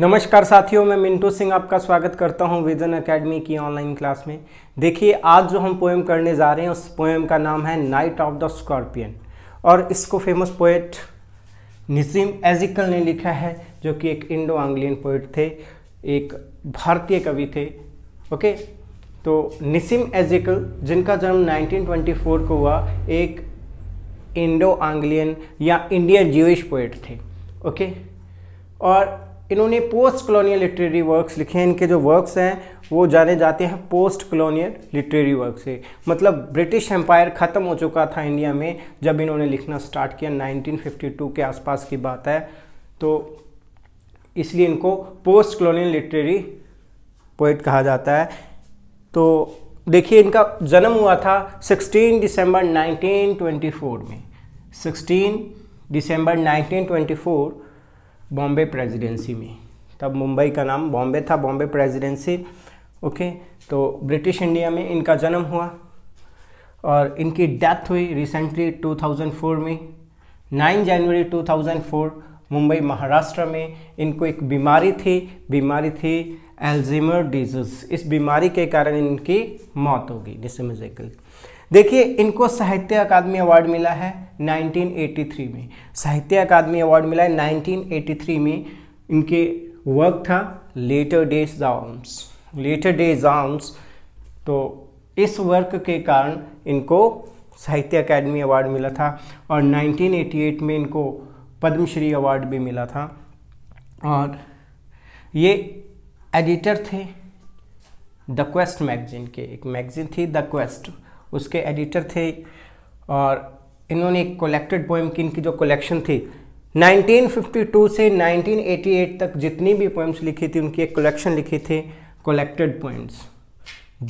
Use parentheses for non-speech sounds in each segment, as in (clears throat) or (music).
नमस्कार साथियों मैं मिंटू सिंह आपका स्वागत करता हूं विजन एकेडमी की ऑनलाइन क्लास में देखिए आज जो हम पोएम करने जा रहे हैं उस पोएम का नाम है नाइट ऑफ द स्कॉर्पियन और इसको फेमस पोएट निसीम एजिकल ने लिखा है जो कि एक इंडो आंग्लियन पोएट थे एक भारतीय कवि थे ओके तो निसीम एजिकल जिनका जन्म 1924 को हुआ एक इंडो आंग्लियन या इंडियन ज्यूश पोएट थे ओके और इन्होंने पोस्ट कॉलोनियल लिटरेरी वर्क्स लिखे हैं इनके जो वर्क्स हैं वो जाने जाते हैं पोस्ट कॉलोनियल लिटरेरी वर्क से मतलब ब्रिटिश एम्पायर ख़त्म हो चुका था इंडिया में जब इन्होंने लिखना स्टार्ट किया 1952 के आसपास की बात है तो इसलिए इनको पोस्ट कॉलोनियल लिटरेरी पोइट कहा जाता है तो देखिए इनका जन्म हुआ था सिक्सटीन दिसंबर नाइनटीन में sixteen December nineteen Bombay Presidency में तब मुंबई का नाम बॉम्बे था बॉम्बे प्रेसिडेंसी ओके तो ब्रिटिश इंडिया में इनका जन्म हुआ और इनकी डेथ हुई रिसेंटली 2004 में 9 जनवरी 2004 मुंबई महाराष्ट्र में इनको एक बीमारी थी बीमारी थी एल्जिमर डिजीज़ इस बीमारी के कारण इनकी मौत हो गई देखिए इनको साहित्य अकादमी अवार्ड मिला है 1983 में साहित्य अकादमी अवार्ड मिला है 1983 में इनके वर्क था latter days psalms latter days psalms तो इस वर्क के कारण इनको साहित्य अकादमी अवार्ड मिला था और 1988 में इनको पद्मश्री अवार्ड भी मिला था और ये एडिटर थे द क्वेस्ट मैगजीन के एक मैगजीन थी द क्वेस्ट उसके एडिटर थे और इन्होंने एक कलेक्टेड पोएम की इनकी जो कलेक्शन थी 1952 से 1988 तक जितनी भी पोएम्स लिखी थी उनकी एक कलेक्शन लिखी थी कलेक्टेड पोएम्स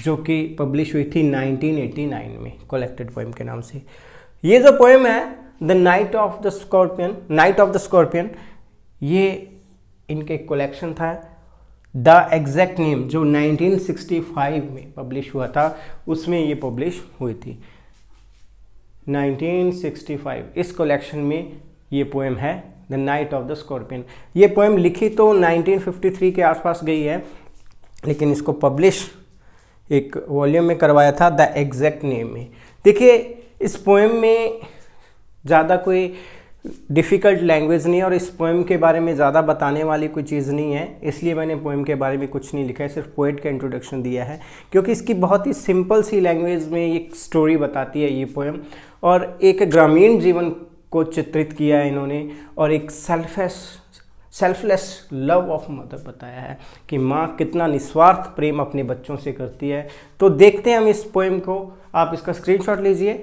जो कि पब्लिश हुई थी 1989 में कलेक्टेड पोएम के नाम से ये जो पोएम है the night of the scorpion night of the scorpion ये इनके कलेक्शन था द एग्जैक्ट नेम जो 1965 में पब्लिश हुआ था उसमें ये पब्लिश हुई थी 1965 इस कलेक्शन में ये पोएम है the night of the scorpion ये पोएम लिखी तो 1953 के आसपास गई है लेकिन इसको पब्लिश एक वॉल्यूम में करवाया था द एग्जैक्ट नेम में देखिए इस पोएम में ज़्यादा कोई डिफ़िकल्ट लैंग्वेज नहीं है और इस पोएम के बारे में ज़्यादा बताने वाली कोई चीज़ नहीं है इसलिए मैंने पोएम के बारे में कुछ नहीं लिखा है सिर्फ पोइट का इंट्रोडक्शन दिया है क्योंकि इसकी बहुत ही सिंपल सी लैंग्वेज में एक स्टोरी बताती है ये पोएम और एक ग्रामीण जीवन को चित्रित किया है इन्होंने और एक selfless selfless love of mother बताया है कि माँ कितना निस्वार्थ प्रेम अपने बच्चों से करती है तो देखते हैं हम इस पोएम को आप इसका स्क्रीनशॉट लीजिए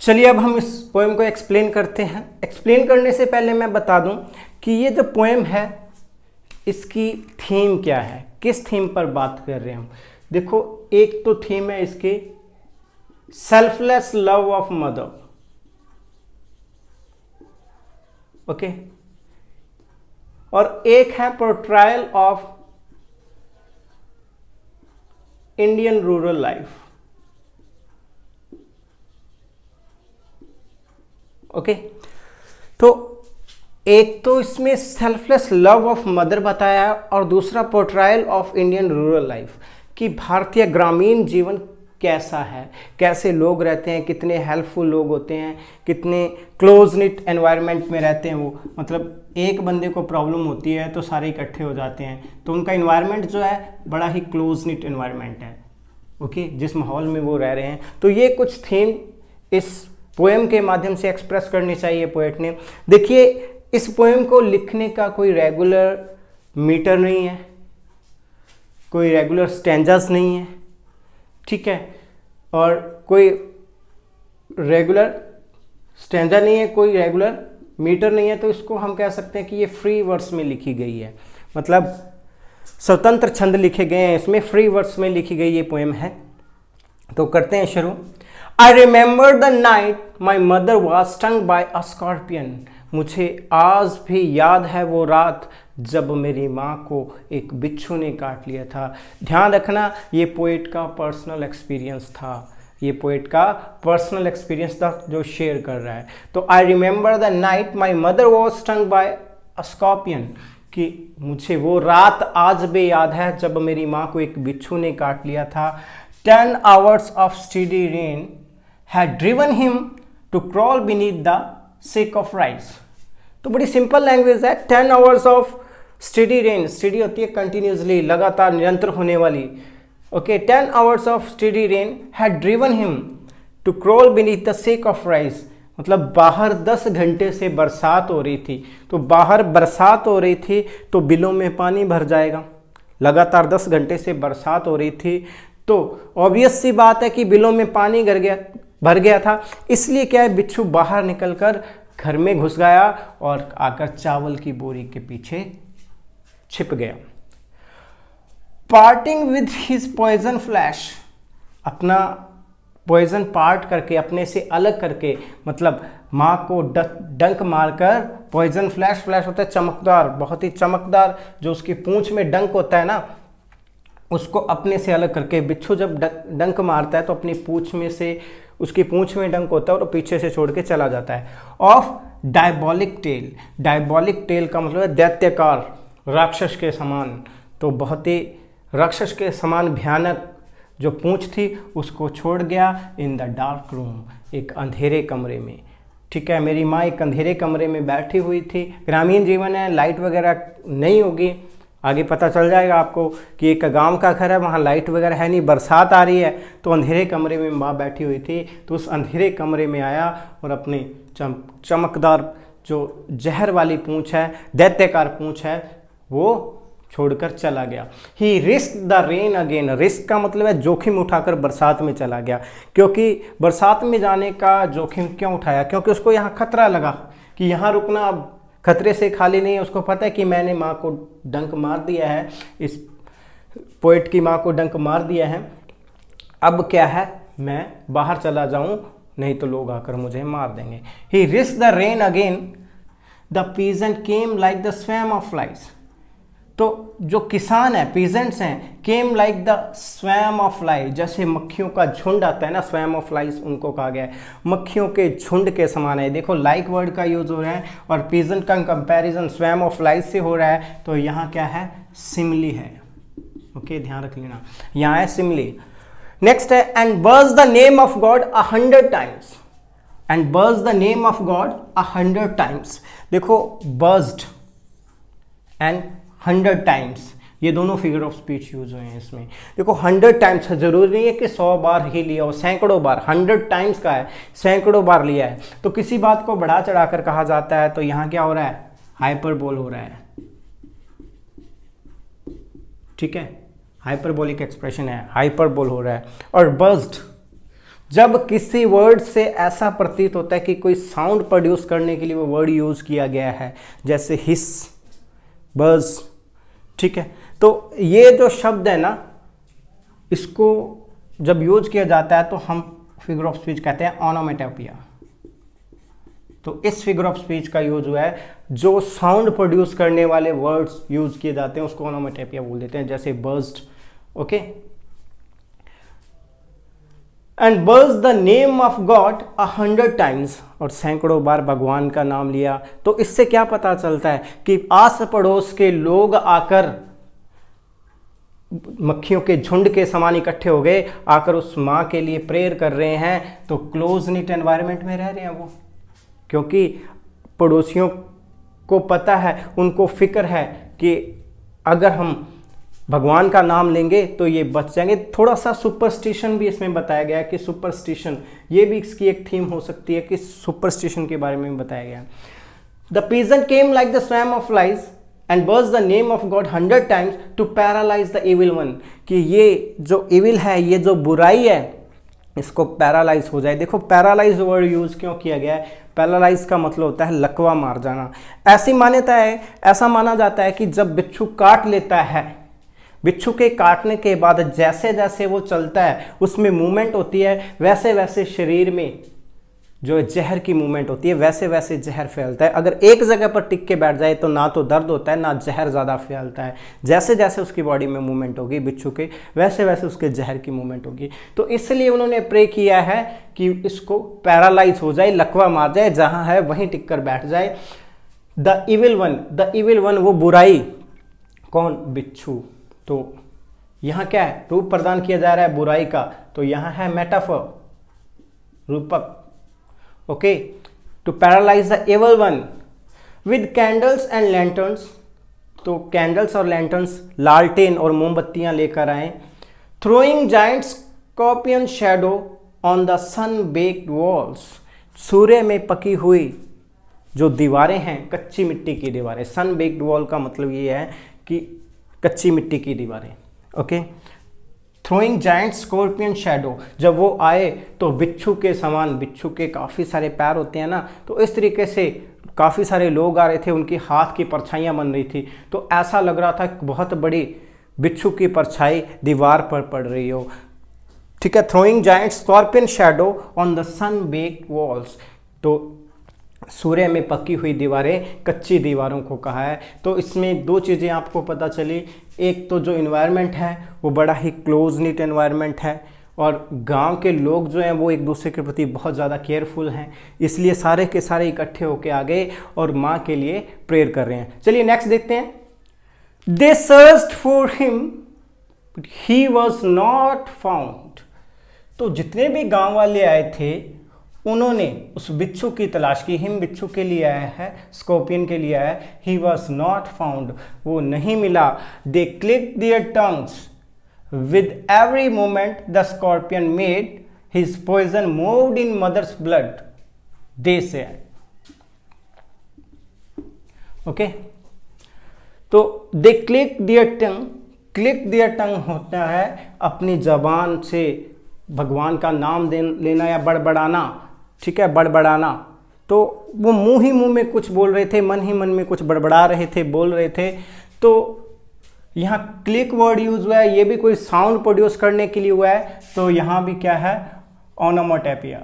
चलिए अब हम इस पोएम को एक्सप्लेन करते हैं एक्सप्लेन करने से पहले मैं बता दूं कि ये जो पोएम है इसकी थीम क्या है किस थीम पर बात कर रहे हैं हम देखो एक तो थीम है इसके selfless love of mother okay और एक है portrayal of Indian rural life okay तो एक तो इसमें सेल्फलेस लव ऑफ मदर बताया और दूसरा portrayal of Indian rural life कि भारतीय ग्रामीण जीवन कैसा है कैसे लोग रहते हैं कितने हेल्पफुल लोग होते हैं कितने क्लोज निट एनवायरनमेंट में रहते हैं वो मतलब एक बंदे को प्रॉब्लम होती है तो सारे इकट्ठे हो जाते हैं तो उनका इन्वायरमेंट जो है बड़ा ही क्लोज निट इन्वायरमेंट है ओके जिस माहौल में वो रह रहे हैं तो ये कुछ थीम इस पोएम के माध्यम से एक्सप्रेस करनी चाहिए पोएट ने देखिए इस पोएम को लिखने का कोई रेगुलर मीटर नहीं है कोई रेगुलर स्टेंजस नहीं है ठीक है और कोई रेगुलर स्टेंजा नहीं है कोई रेगुलर मीटर नहीं है तो इसको हम कह सकते हैं कि ये फ्री वर्ड्स में लिखी गई है मतलब स्वतंत्र छंद लिखे गए हैं इसमें फ्री वर्ड्स में लिखी गई ये पोएम है तो करते हैं शुरू I remember the night my mother was stung by a scorpion मुझे आज भी याद है वो रात जब मेरी माँ को एक बिच्छू ने काट लिया था ध्यान रखना ये पोइट का पर्सनल एक्सपीरियंस था ये पोइट का पर्सनल एक्सपीरियंस था जो शेयर कर रहा है तो I remember the night my mother was stung by a scorpion कि मुझे वो रात आज भी याद है जब मेरी माँ को एक बिच्छू ने काट लिया था ten hours of steady rain had driven him to crawl beneath the sick of rice. तो बड़ी सिंपल लैंग्वेज है ten hours of steady rain steady होती है कंटिन्यूसली लगातार निरंतर होने वाली okay ten hours of steady rain had driven him to crawl beneath the sack of rice मतलब बाहर दस घंटे से बरसात हो रही थी तो बाहर बरसात हो रही थी तो बिलों में पानी भर जाएगा लगातार दस घंटे से बरसात हो रही थी तो ऑब्वियस सी बात है कि बिलों में पानी गिर गया भर गया था इसलिए क्या है बिच्छू बाहर निकलकर घर में घुस गया और आकर चावल की बोरी के पीछे छिप गया parting with his poison flash अपना पॉइजन पार्ट करके अपने से अलग करके मतलब माँ को डंक मारकर पॉइजन फ्लैश फ्लैश होता है चमकदार बहुत ही चमकदार जो उसकी पूंछ में डंक होता है ना उसको अपने से अलग करके बिच्छू जब डंक मारता है तो अपनी पूंछ में से उसकी पूंछ में डंक होता है और पीछे से छोड़ के चला जाता है of diabolic tail diabolic tail का मतलब है दैत्यकार राक्षस के समान तो बहुत ही राक्षस के समान भयानक जो पूंछ थी उसको छोड़ गया इन द डार्क रूम एक अंधेरे कमरे में ठीक है मेरी माँ एक अंधेरे कमरे में बैठी हुई थी ग्रामीण जीवन है लाइट वगैरह नहीं होगी आगे पता चल जाएगा आपको कि एक गांव का घर है वहाँ लाइट वगैरह है नहीं बरसात आ रही है तो अंधेरे कमरे में माँ बैठी हुई थी तो उस अंधेरे कमरे में आया और अपने चम चमकदार जो जहर वाली पूँछ है दैत्यकार पूँछ है वो छोड़कर चला गया he risk the rain again risk का मतलब है जोखिम उठाकर बरसात में चला गया क्योंकि बरसात में जाने का जोखिम क्यों उठाया क्योंकि उसको यहाँ खतरा लगा कि यहाँ रुकना अब खतरे से खाली नहीं है उसको पता है कि मैंने माँ को डंक मार दिया है इस पोइट की माँ को डंक मार दिया है अब क्या है मैं बाहर चला जाऊँ नहीं तो लोग आकर मुझे मार देंगे he risk the rain again the peasant came like the swarm of लाइफ तो जो किसान हैं पीजेंट्स हैं came like the swarm of flies जैसे मक्खियों का झुंड आता है ना स्वैम ऑफ लाइज उनको कहा गया है मक्खियों के झुंड के समान है देखो लाइक like वर्ड का यूज हो रहा है और पीजेंट का कंपैरिजन स्वैम ऑफ लाइज से हो रहा है तो यहाँ क्या है सिमली है ओके okay, ध्यान रख लेना यहाँ है सिमली नेक्स्ट है and verse the name of God a hundred times and verse the name of God a hundred times देखो बर्ज एंड हंड्रेड टाइम्स ये दोनों फिगर ऑफ स्पीच यूज हुए हैं इसमें देखो हंड्रेड टाइम्स ज़रूरी नहीं है कि सौ बार ही लिया हो सैकड़ों बार हंड्रेड टाइम्स का है सैकड़ों बार लिया है तो किसी बात को बढ़ा चढ़ाकर कहा जाता है तो यहां क्या हो रहा है हाइपरबोल हो रहा है ठीक है हाइपरबोलिक एक्सप्रेशन है हाइपरबोल हो रहा है और बस्ड जब किसी वर्ड से ऐसा प्रतीत होता है कि कोई साउंड प्रोड्यूस करने के लिए वो वर्ड यूज़ किया गया है जैसे हिस्स बस ठीक है तो ये जो शब्द है ना इसको जब यूज किया जाता है तो हम फिगर ऑफ स्पीच कहते हैं ऑनोमेटोपिया तो इस फिगर ऑफ स्पीच का यूज हुआ है जो साउंड प्रोड्यूस करने वाले वर्ड्स यूज किए जाते हैं उसको ऑनोमेटोपिया बोल देते हैं जैसे बर्स्ट ओके एंड बर्स the name of God a hundred times और सैकड़ों बार भगवान का नाम लिया तो इससे क्या पता चलता है कि आस पड़ोस के लोग आकर मक्खियों के झुंड के समान इकट्ठे हो गए आकर उस माँ के लिए प्रेयर कर रहे हैं तो क्लोज नीट एनवायरमेंट में रह रहे हैं वो क्योंकि पड़ोसियों को पता है उनको फिक्र है कि अगर हम भगवान का नाम लेंगे तो ये बच जाएंगे थोड़ा सा सुपरस्टिशन भी इसमें बताया गया है कि सुपरस्टिशन ये भी इसकी एक थीम हो सकती है कि सुपरस्टिशन के बारे में बताया गया the peasants came like the swarm of flies and बर्स the name of God hundred times to paralyse the evil one कि ये जो एविल है ये जो बुराई है इसको पैरालाइज हो जाए देखो पैरालाइज वर्ड यूज़ क्यों किया गया है पैरालाइज का मतलब होता है लकवा मार जाना ऐसी मान्यता है ऐसा माना जाता है कि जब बिच्छू काट लेता है बिच्छू के काटने के बाद जैसे जैसे वो चलता है उसमें मूवमेंट होती है वैसे वैसे शरीर में जो जहर की मूवमेंट होती है वैसे वैसे जहर फैलता है अगर एक जगह पर टिक के बैठ जाए तो ना तो दर्द होता है ना जहर ज़्यादा फैलता है जैसे जैसे उसकी बॉडी में मूवमेंट होगी बिच्छू के वैसे वैसे उसके जहर की मूवमेंट होगी तो इसलिए उन्होंने प्रे किया है कि इसको पैरालाइज हो जाए लकवा मार जाए जहाँ है वहीं टिक कर बैठ जाए the evil one the evil one वो बुराई कौन बिच्छू तो यहां क्या है रूप प्रदान किया जा रहा है बुराई का तो यहां है मेटाफर रूपक okay to paralyse the evil one with candles and lanterns तो कैंडल्स और लैंटर्न्स लालटेन और मोमबत्तियां लेकर आए throwing giants scorpion shadow on the sun baked walls सूर्य में पकी हुई जो दीवारें हैं कच्ची मिट्टी की दीवारें सन बेक्ड वॉल का मतलब ये है कि कच्ची मिट्टी की दीवारें okay throwing giant scorpion shadow जब वो आए तो बिच्छू के समान बिच्छू के काफ़ी सारे पैर होते हैं ना तो इस तरीके से काफ़ी सारे लोग आ रहे थे उनकी हाथ की परछाइयाँ बन रही थी तो ऐसा लग रहा था बहुत बड़ी बिच्छू की परछाई दीवार पर पड़ रही हो ठीक है throwing giant scorpion shadow on the sun bake walls तो सूर्य में पकी हुई दीवारें कच्ची दीवारों को कहा है तो इसमें दो चीज़ें आपको पता चली एक तो जो इन्वायरमेंट है वो बड़ा ही क्लोज नीट इन्वायरमेंट है और गांव के लोग जो हैं वो एक दूसरे के प्रति बहुत ज़्यादा केयरफुल हैं इसलिए सारे के सारे इकट्ठे होकर आ गए और माँ के लिए प्रेयर कर रहे हैं चलिए नेक्स्ट देखते हैं they search for him he was not found तो जितने भी गांव वाले आए थे उन्होंने उस बिच्छू की तलाश की हिम बिच्छू के लिए आया है स्कॉर्पियन के लिए आया ही वॉज नॉट फाउंड वो नहीं मिला they click their tongues with every moment the scorpion made his poison moved in mother's blood they said okay तो दे क्लिक दियर टंग क्लिक दियर टंग होता है अपनी जबान से भगवान का नाम दे लेना या बड़बड़ाना ठीक है बड़बड़ाना तो वो मुंह ही मुंह में कुछ बोल रहे थे मन ही मन में कुछ बड़बड़ा रहे थे बोल रहे थे तो यहाँ क्लिक वर्ड यूज हुआ है ये भी कोई साउंड प्रोड्यूस करने के लिए हुआ है तो यहाँ भी क्या है ओनोमोटापिया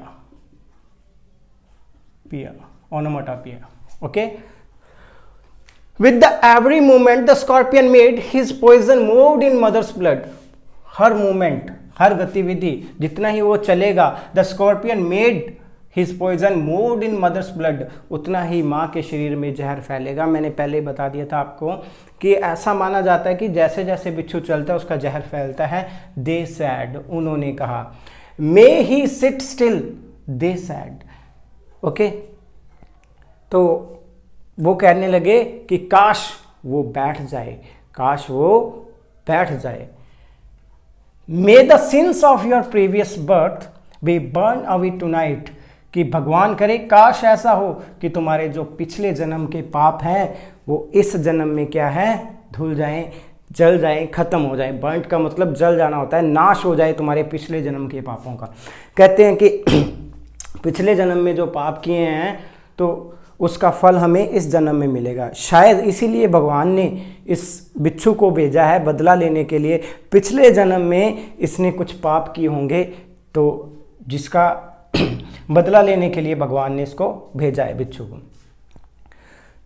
पिया onomatopoeia okay with the every movement the scorpion made his poison moved in mother's blood हर मूवमेंट हर गतिविधि जितना ही वो चलेगा the scorpion made his poison moved in mother's blood उतना ही माँ के शरीर में जहर फैलेगा मैंने पहले ही बता दिया था आपको कि ऐसा माना जाता है कि जैसे जैसे बिच्छू चलता है उसका जहर फैलता है दे सैड उन्होंने कहा may he sit still they said okay तो वो कहने लगे कि काश वो बैठ जाए काश वो बैठ जाए may the sins of your previous birth be burn away tonight कि भगवान करे काश ऐसा हो कि तुम्हारे जो पिछले जन्म के पाप हैं वो इस जन्म में क्या है धुल जाए जल जाए खत्म हो जाए बर्ट का मतलब जल जाना होता है नाश हो जाए तुम्हारे पिछले जन्म के पापों का कहते हैं कि (clears throat) पिछले जन्म में जो पाप किए हैं तो उसका फल हमें इस जन्म में मिलेगा शायद इसीलिए भगवान ने इस बिच्छू को भेजा है बदला लेने के लिए पिछले जन्म में इसने कुछ पाप किए होंगे तो जिसका (clears throat) बदला लेने के लिए भगवान ने इसको भेजा है बिच्छू को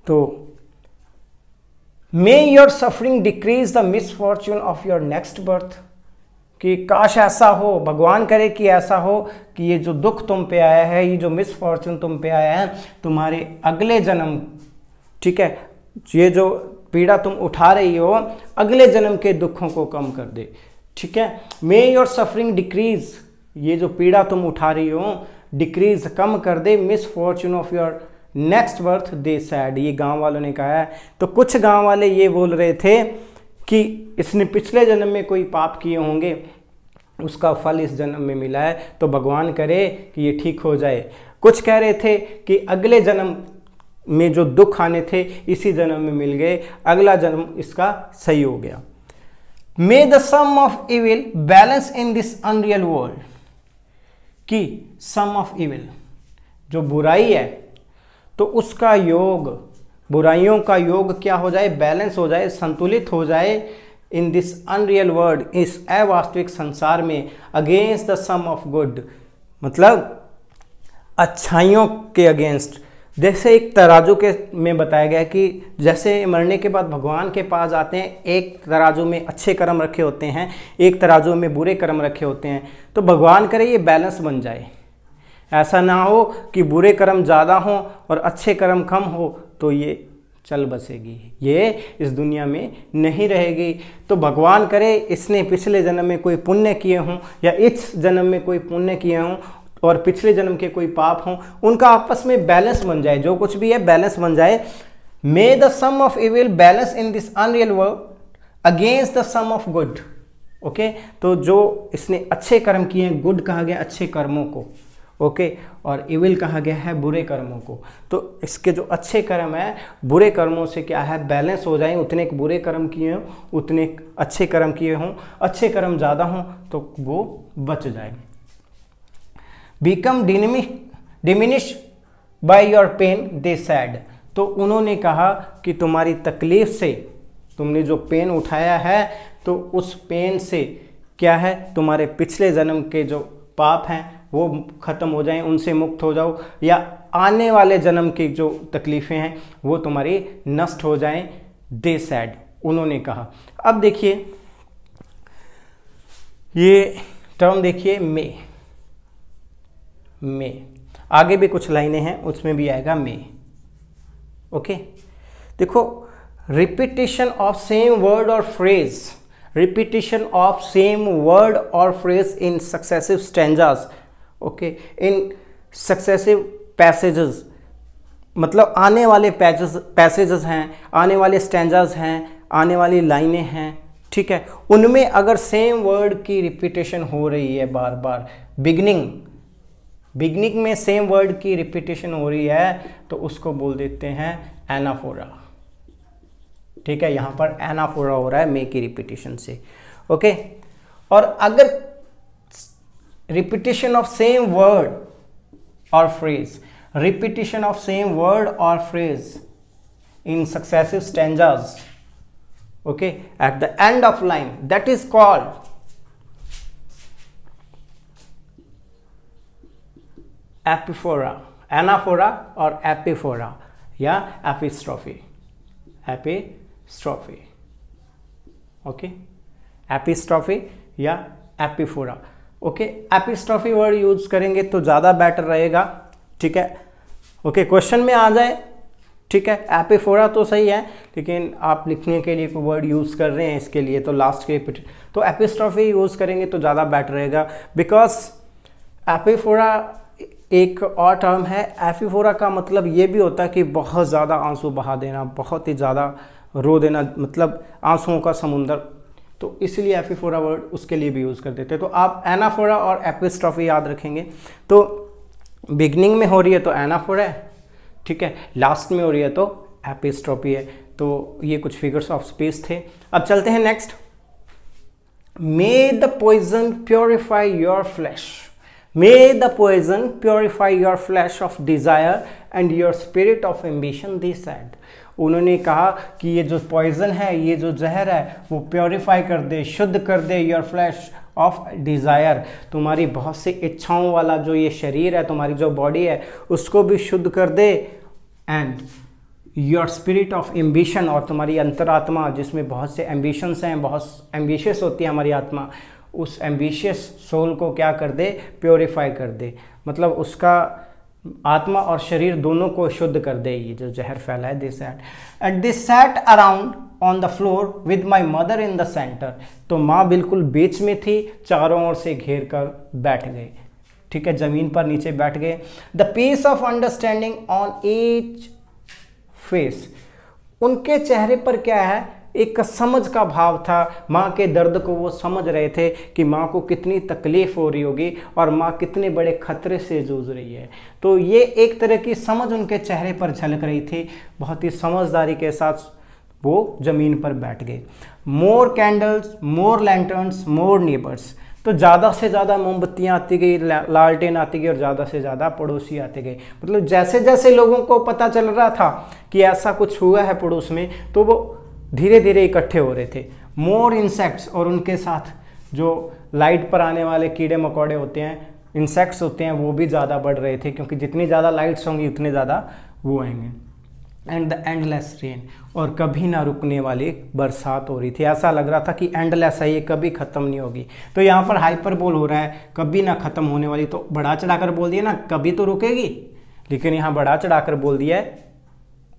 तो may your suffering decrease the misfortune of your next birth कि काश ऐसा हो भगवान करे कि ऐसा हो कि ये जो दुख तुम पे आया है ये जो मिसफॉर्चून तुम पे आया है तुम्हारे अगले जन्म ठीक है ये जो पीड़ा तुम उठा रही हो अगले जन्म के दुखों को कम कर दे ठीक है मे योर सफरिंग डिक्रीज ये जो पीड़ा तुम उठा रही हो डिक्रीज कम कर दे misfortune of your next birth they said ये गांव वालों ने कहा है तो कुछ गांव वाले ये बोल रहे थे कि इसने पिछले जन्म में कोई पाप किए होंगे उसका फल इस जन्म में मिला है तो भगवान करे कि ये ठीक हो जाए कुछ कह रहे थे कि अगले जन्म में जो दुख आने थे इसी जन्म में मिल गए अगला जन्म इसका सही हो गया may the sum of evil balance in this unreal world कि सम ऑफ इविल जो बुराई है तो उसका योग बुराइयों का योग क्या हो जाए बैलेंस हो जाए संतुलित हो जाए इन दिस अनरियल वर्ल्ड इस अवास्तविक संसार में against the sum of good मतलब अच्छाइयों के अगेंस्ट जैसे एक तराजू के में बताया गया कि जैसे मरने के बाद भगवान के पास जाते हैं एक तराजू में अच्छे कर्म रखे होते हैं एक तराजू में बुरे कर्म रखे होते हैं तो भगवान करे ये बैलेंस बन जाए ऐसा ना हो कि बुरे कर्म ज़्यादा हों और अच्छे कर्म कम हो तो ये चल बसेगी ये इस दुनिया में नहीं रहेगी तो भगवान करे इसने पिछले जन्म में कोई पुण्य किए हों या इस जन्म में कोई पुण्य किए हों और पिछले जन्म के कोई पाप हों उनका आपस में बैलेंस बन जाए जो कुछ भी है बैलेंस बन जाए may the sum of evil balance in this unreal world against the sum of good okay तो जो इसने अच्छे कर्म किए हैं गुड कहा गया अच्छे कर्मों को ओके okay, और इविल कहा गया है बुरे कर्मों को तो इसके जो अच्छे कर्म है बुरे कर्मों से क्या है बैलेंस हो जाए उतने बुरे कर्म किए हों उतने अच्छे कर्म किए हों अच्छे कर्म ज़्यादा हों तो वो बच जाएंगे become diminish by your pain they said तो उन्होंने कहा कि तुम्हारी तकलीफ से तुमने जो पेन उठाया है तो उस पेन से क्या है तुम्हारे पिछले जन्म के जो पाप हैं वो ख़त्म हो जाएं उनसे मुक्त हो जाओ या आने वाले जन्म की जो तकलीफ़ें हैं वो तुम्हारी नष्ट हो जाएं दे सैड उन्होंने कहा अब देखिए ये टर्म देखिए मे मे आगे भी कुछ लाइनें हैं उसमें भी आएगा मे ओके देखो रिपीटेशन ऑफ सेम वर्ड और phrase repetition of same word और phrase in successive stanzas okay in successive passages मतलब आने वाले पैसेज पैसेजेस हैं आने वाले स्टेंजाज हैं आने वाली लाइनें हैं ठीक है उनमें अगर सेम वर्ड की रिपीटेशन हो रही है बार बार बिगनिंग बिगनिंग में सेम वर्ड की रिपीटेशन हो रही है तो उसको बोल देते हैं एनाफोरा ठीक है यहां पर एनाफोरा हो रहा है मे की रिपीटेशन से ओके और अगर रिपीटेशन ऑफ सेम वर्ड और phrase repetition of same word और phrase in successive stanzas okay at the end of line that is called epiphora anaphora और एपिफोरा या एपिस्ट्रॉफी एपिस्ट्रॉफी ओके एपिस्ट्रॉफी या epiphora okay epistrophe word use करेंगे तो ज़्यादा better रहेगा ठीक है ओके okay, क्वेश्चन में आ जाए ठीक है एपिफोरा तो सही है लेकिन आप लिखने के लिए कोई वर्ड यूज़ कर रहे हैं इसके लिए तो लास्ट के रिपीट तो एपिस्ट्रॉफी यूज़ करेंगे तो ज़्यादा बेटर रहेगा बिकॉज एपिफोरा एक और टर्म है एफिफोरा का मतलब ये भी होता है कि बहुत ज़्यादा आंसू बहा देना बहुत ही ज़्यादा रो देना मतलब आंसुओं का समुंदर तो इसलिए एफिफोरा वर्ड उसके लिए भी यूज़ कर देते हैं तो आप एनाफोरा और एपिस्ट्रॉफी याद रखेंगे तो बिगनिंग में हो रही है तो एनाफोरा है ठीक है लास्ट में हो रही है तो एपिस्ट्रॉफी है तो ये कुछ फिगर्स ऑफ स्पेस थे अब चलते हैं next may the poison purify your flesh May the poison purify your flesh of desire and your spirit of ambition, they said. उन्होंने कहा कि ये जो पॉइजन है ये जो जहर है वो प्योरीफाई कर दे शुद्ध कर दे योर फ्लैश ऑफ डिज़ायर तुम्हारी बहुत सी इच्छाओं वाला जो ये शरीर है तुम्हारी जो बॉडी है उसको भी शुद्ध कर दे and your spirit of ambition और तुम्हारी अंतरात्मा जिसमें बहुत से एम्बिशंस हैं बहुत एम्बिशियस होती है हमारी आत्मा उस एम्बिशियस सोल को क्या कर दे प्योरीफाई कर दे मतलब उसका आत्मा और शरीर दोनों को शुद्ध कर दे ये जो जहर फैला है this at and this sat around on the floor with my mother in the centre तो माँ बिल्कुल बीच में थी चारों ओर से घेर कर बैठ गए ठीक है जमीन पर नीचे बैठ गए the peace of understanding on each face उनके चेहरे पर क्या है एक समझ का भाव था माँ के दर्द को वो समझ रहे थे कि माँ को कितनी तकलीफ़ हो रही होगी और माँ कितने बड़े खतरे से जूझ रही है तो ये एक तरह की समझ उनके चेहरे पर झलक रही थी बहुत ही समझदारी के साथ वो ज़मीन पर बैठ गए मोर कैंडल्स मोर लैंटर्नस मोर नेबर्स तो ज़्यादा से ज़्यादा मोमबत्तियाँ आती गई लालटेन आती गई और ज़्यादा से ज़्यादा पड़ोसी आते गए मतलब जैसे जैसे लोगों को पता चल रहा था कि ऐसा कुछ हुआ है पड़ोस में तो वो धीरे धीरे इकट्ठे हो रहे थे मोर इंसेक्ट्स और उनके साथ जो लाइट पर आने वाले कीड़े मकोड़े होते हैं इंसेक्ट्स होते हैं वो भी ज़्यादा बढ़ रहे थे क्योंकि जितनी ज़्यादा लाइट्स होंगी उतने ज़्यादा वो आएंगे एंड द एंडलेस रेन और कभी ना रुकने वाली बरसात हो रही थी ऐसा लग रहा था कि एंडलेस है ये कभी ख़त्म नहीं होगी तो यहाँ पर हाइपर बोल हो रहा है कभी ना ख़त्म होने वाली तो बढ़ा चढ़ाकर बोल दिया ना कभी तो रुकेगी लेकिन यहाँ बढ़ा चढ़ाकर बोल दिया है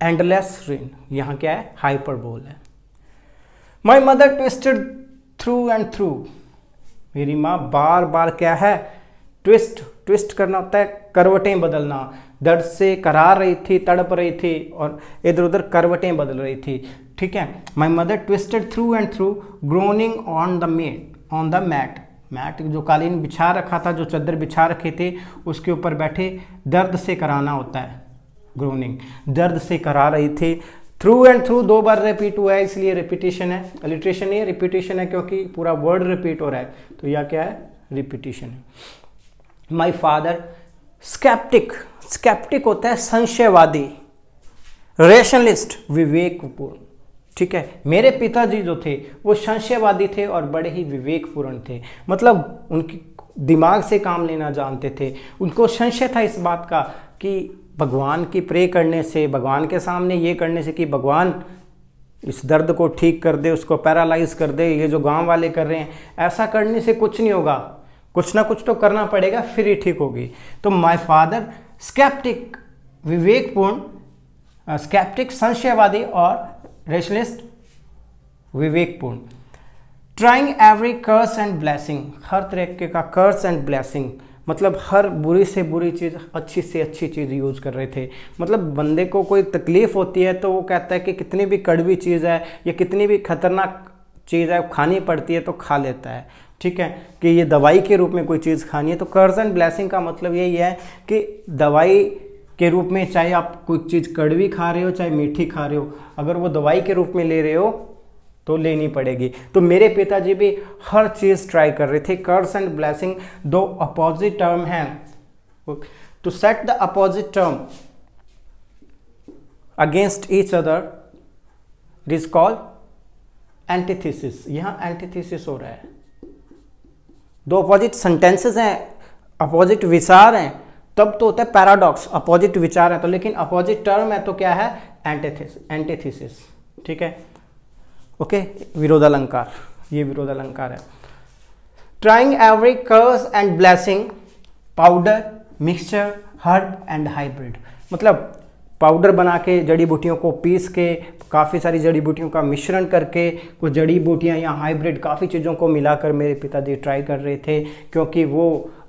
एंडलेस रेन यहाँ क्या है हाइपरबोल है my mother twisted through and through मेरी माँ बार बार क्या है ट्विस्ट ट्विस्ट करना होता है करवटें बदलना दर्द से करार रही थी तड़प रही थी और इधर उधर करवटें बदल रही थी ठीक है my mother twisted through and through groaning on the mat on the mat mat जो कालीन बिछा रखा था जो चादर बिछा रखे थे उसके ऊपर बैठे दर्द से कराना होता है ग्रूनिंग दर्द से करा रहे थे थ्रू एंड थ्रू दो बार रिपीट हुआ है इसलिए रिपीटेशन है अलिट्रेशन नहीं है रिपीटेशन है क्योंकि पूरा वर्ड रिपीट हो रहा है तो यह क्या है रिपीटेशन है माई फादर स्केप्टिक स्केप्टिक होता है संशयवादी रेशनलिस्ट विवेकपूर्ण ठीक है मेरे पिताजी जो थे वो संशयवादी थे और बड़े ही विवेकपूर्ण थे मतलब उनकी दिमाग से काम लेना जानते थे उनको संशय था इस बात का कि भगवान की प्रे करने से भगवान के सामने ये करने से कि भगवान इस दर्द को ठीक कर दे उसको पैरालाइज कर दे ये जो गांव वाले कर रहे हैं ऐसा करने से कुछ नहीं होगा कुछ ना कुछ तो करना पड़ेगा फिर ही ठीक होगी तो माय फादर स्कैप्टिक विवेकपूर्ण स्कैप्टिक संशयवादी और रेशनिस्ट विवेकपूर्ण trying every curse and blessing हर तरीके का कर्स एंड ब्लैसिंग मतलब हर बुरी से बुरी चीज़ अच्छी से अच्छी चीज़ यूज़ कर रहे थे मतलब बंदे को कोई तकलीफ़ होती है तो वो कहता है कि कितनी भी कड़वी चीज़ है या कितनी भी खतरनाक चीज़ है खानी पड़ती है तो खा लेता है ठीक है कि ये दवाई के रूप में कोई चीज़ खानी है तो कर्ज एंड ब्लैसिंग का मतलब यही है कि दवाई के रूप में चाहे आप कोई चीज़ कड़वी खा रहे हो चाहे मीठी खा रहे हो अगर वो दवाई के रूप में ले रहे हो तो लेनी पड़ेगी तो मेरे पिताजी भी हर चीज़ ट्राई कर रहे थे कर्स एंड ब्लैसिंग दो अपोजिट टर्म है to set the opposite term against each other it is called antithesis यहां एंटीथीसिस हो रहा है दो अपोजिट सेंटेंसेस हैं अपोजिट विचार हैं तब तो होता है पैराडॉक्स अपोजिट विचार है तो लेकिन अपोजिट टर्म है तो क्या है एंटीथिस एंटीथिसिस ठीक है ओके विरोध अलंकार ये विरोध अलंकार है trying every curse and blessing powder mixture herb and hybrid मतलब पाउडर बना के जड़ी बूटियों को पीस के काफ़ी सारी जड़ी बूटियों का मिश्रण करके कुछ जड़ी बूटियाँ या हाइब्रिड काफ़ी चीज़ों को मिलाकर मेरे पिताजी ट्राई कर रहे थे क्योंकि वो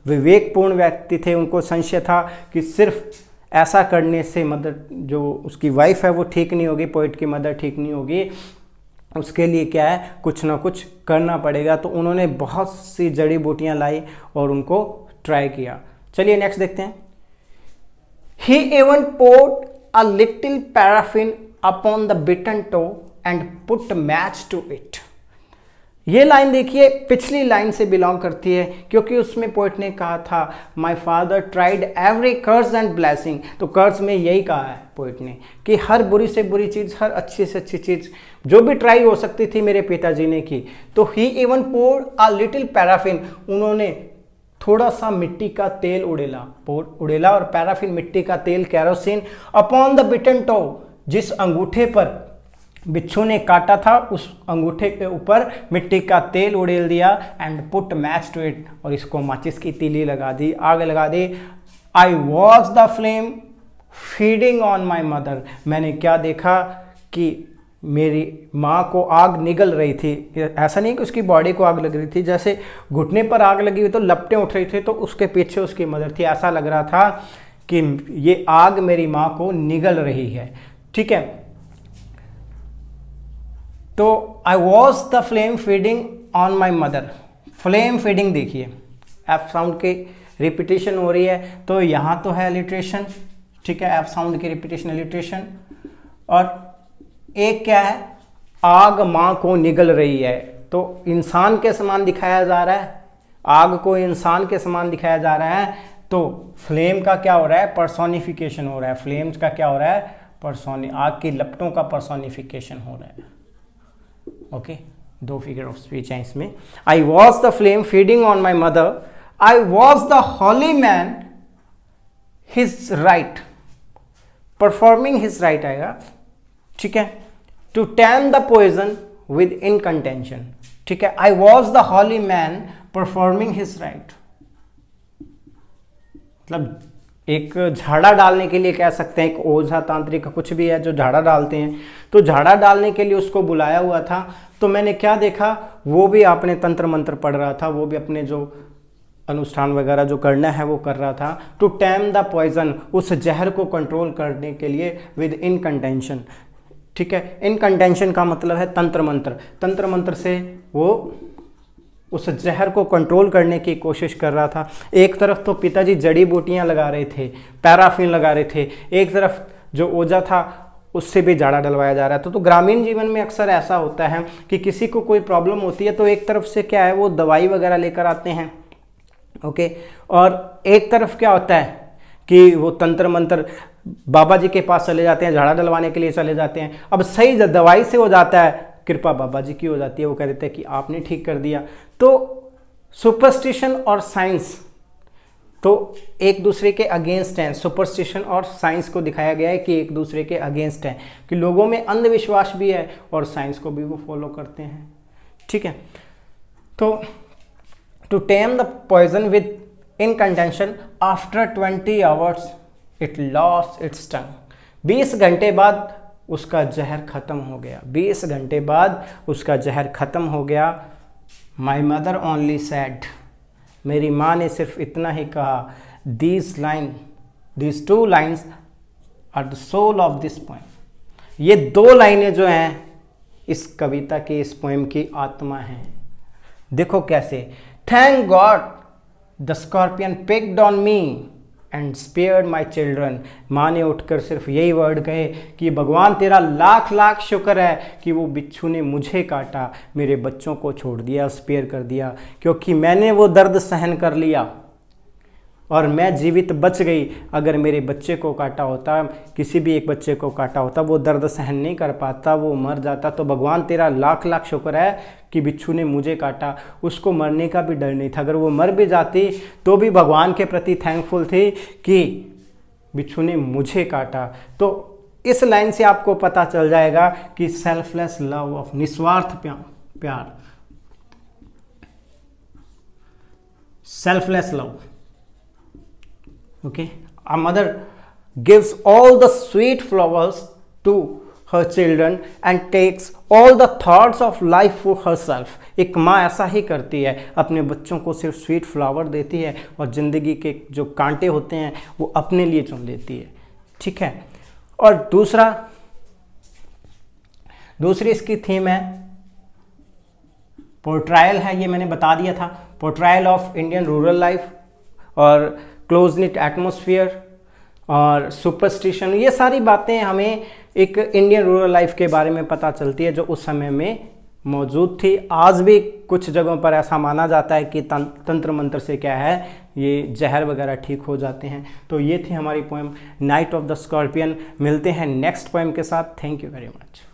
विवेकपूर्ण व्यक्ति थे उनको संशय था कि सिर्फ ऐसा करने से मदर जो उसकी वाइफ है वो ठीक नहीं होगी पोइट की मदर ठीक नहीं होगी उसके लिए क्या है कुछ ना कुछ करना पड़ेगा तो उन्होंने बहुत सी जड़ी बूटियां लाई और उनको ट्राई किया चलिए नेक्स्ट देखते हैं ही even poured a little paraffin upon the bitten toe and put match to it ये लाइन देखिए पिछली लाइन से बिलोंग करती है क्योंकि उसमें पोइट ने कहा था my father tried every curse and blessing तो कर्ज में यही कहा है पोइट ने कि हर बुरी से बुरी चीज़ हर अच्छी से अच्छी चीज़ जो भी ट्राई हो सकती थी मेरे पिताजी ने की तो ही even poured a little paraffin उन्होंने थोड़ा सा मिट्टी का तेल उड़ेला पोर उड़ेला और पैराफिन मिट्टी का तेल kerosene upon the bitten toe जिस अंगूठे पर बिच्छू ने काटा था उस अंगूठे के ऊपर मिट्टी का तेल उड़ेल दिया and put match to it और इसको माचिस की तीली लगा दी आग लगा दी I watched the flame feeding on my mother मैंने क्या देखा कि मेरी माँ को आग निगल रही थी ऐसा नहीं कि उसकी बॉडी को आग लग रही थी जैसे घुटने पर आग लगी हुई तो लपटे उठ रही थी तो उसके पीछे उसकी मदर थी ऐसा लग रहा था कि ये आग मेरी माँ को निगल रही है ठीक है तो I watched the flame feeding on my mother flame feeding देखिए एफ साउंड की रिपीटेशन हो रही है तो यहाँ तो है एलिट्रेशन ठीक है एफ साउंड की रिपीटेशन एलिट्रेशन और एक क्या है आग माँ को निगल रही है तो इंसान के समान दिखाया जा रहा है आग को इंसान के समान दिखाया जा रहा है तो फ्लेम का क्या हो रहा है परसोनिफिकेशन हो रहा है फ्लेम्स का क्या हो रहा है परसोनि आग की लपटों का परसोनिफिकेशन हो रहा है ओके दो फिगर ऑफ स्पीच है इसमें I watched the flame feeding on my mother I watched the holy man his rite performing his rite आएगा ठीक है to tame the poison with incantation ठीक है I watched the holy man performing his rite मतलब एक झाड़ा डालने के लिए कह सकते हैं एक ओझा तांत्रिक कुछ भी है जो झाड़ा डालते हैं तो झाड़ा डालने के लिए उसको बुलाया हुआ था तो मैंने क्या देखा वो भी अपने तंत्र मंत्र पढ़ रहा था वो भी अपने जो अनुष्ठान वगैरह जो करना है वो कर रहा था टू टैम द पॉइजन उस जहर को कंट्रोल करने के लिए विद इन कंटेंशन ठीक है इनकंटेंशन का मतलब है तंत्र मंत्र तंत्र मंत्र से वो उस जहर को कंट्रोल करने की कोशिश कर रहा था एक तरफ तो पिताजी जड़ी बूटियाँ लगा रहे थे पैराफिन लगा रहे थे एक तरफ जो ओझा था उससे भी जाड़ा डलवाया जा रहा था तो, तो ग्रामीण जीवन में अक्सर ऐसा होता है कि किसी को कोई प्रॉब्लम होती है तो एक तरफ से क्या है वो दवाई वगैरह लेकर आते हैं ओके और एक तरफ क्या होता है कि वो तंत्र मंत्र बाबा जी के पास चले जाते हैं झाड़ा डलवाने के लिए चले जाते हैं अब सही दवाई से हो जाता है कृपा बाबा जी की हो जाती है वो कह देते हैं कि आपने ठीक कर दिया तो सुपरस्टिशन और साइंस तो एक दूसरे के अगेंस्ट हैं सुपरस्टिशन और साइंस को दिखाया गया है कि एक दूसरे के अगेंस्ट हैं कि लोगों में अंधविश्वास भी है और साइंस को भी वो फॉलो करते हैं ठीक है तो to tame the poison with incantation after twenty hours it lost its sting बीस घंटे बाद उसका जहर ख़त्म हो गया बीस घंटे बाद उसका जहर ख़त्म हो गया माई मदर ओनली सैड मेरी माँ ने सिर्फ इतना ही कहा these line these two lines are the soul of this poem ये दो लाइनें जो हैं इस कविता की इस पोइम की आत्मा हैं देखो कैसे thank God the scorpion picked on me and spare my children माँ ने उठकर सिर्फ यही वर्ड कहे कि भगवान तेरा लाख लाख शुक्र है कि वो बिच्छू ने मुझे काटा मेरे बच्चों को छोड़ दिया स्पेयर कर दिया क्योंकि मैंने वो दर्द सहन कर लिया और मैं जीवित बच गई अगर मेरे बच्चे को काटा होता किसी भी एक बच्चे को काटा होता वो दर्द सहन नहीं कर पाता वो मर जाता तो भगवान तेरा लाख लाख शुक्र है कि बिच्छू ने मुझे काटा उसको मरने का भी डर नहीं था अगर वो मर भी जाती तो भी भगवान के प्रति थैंकफुल थी कि बिच्छू ने मुझे काटा तो इस लाइन से आपको पता चल जाएगा कि सेल्फलेस लव ऑफ निस्वार्थ प्यार selfless love okay a mother gives all the sweet flowers to her children and takes all the thoughts of life for herself एक माँ ऐसा ही करती है अपने बच्चों को सिर्फ स्वीट फ्लावर देती है और ज़िंदगी के जो कांटे होते हैं वो अपने लिए चुन लेती है ठीक है और दूसरा दूसरी इसकी थीम है पोर्ट्रायल है ये मैंने बता दिया था portrayal of Indian rural life और क्लोज निट एटमोसफियर और सुपरस्टिशन ये सारी बातें हमें एक इंडियन रूरल लाइफ के बारे में पता चलती है जो उस समय में मौजूद थी आज भी कुछ जगहों पर ऐसा माना जाता है कि तं, तंत्र मंत्र से क्या है ये जहर वगैरह ठीक हो जाते हैं तो ये थी हमारी poem night of the scorpion मिलते हैं नेक्स्ट पोएम के साथ थैंक यू वेरी मच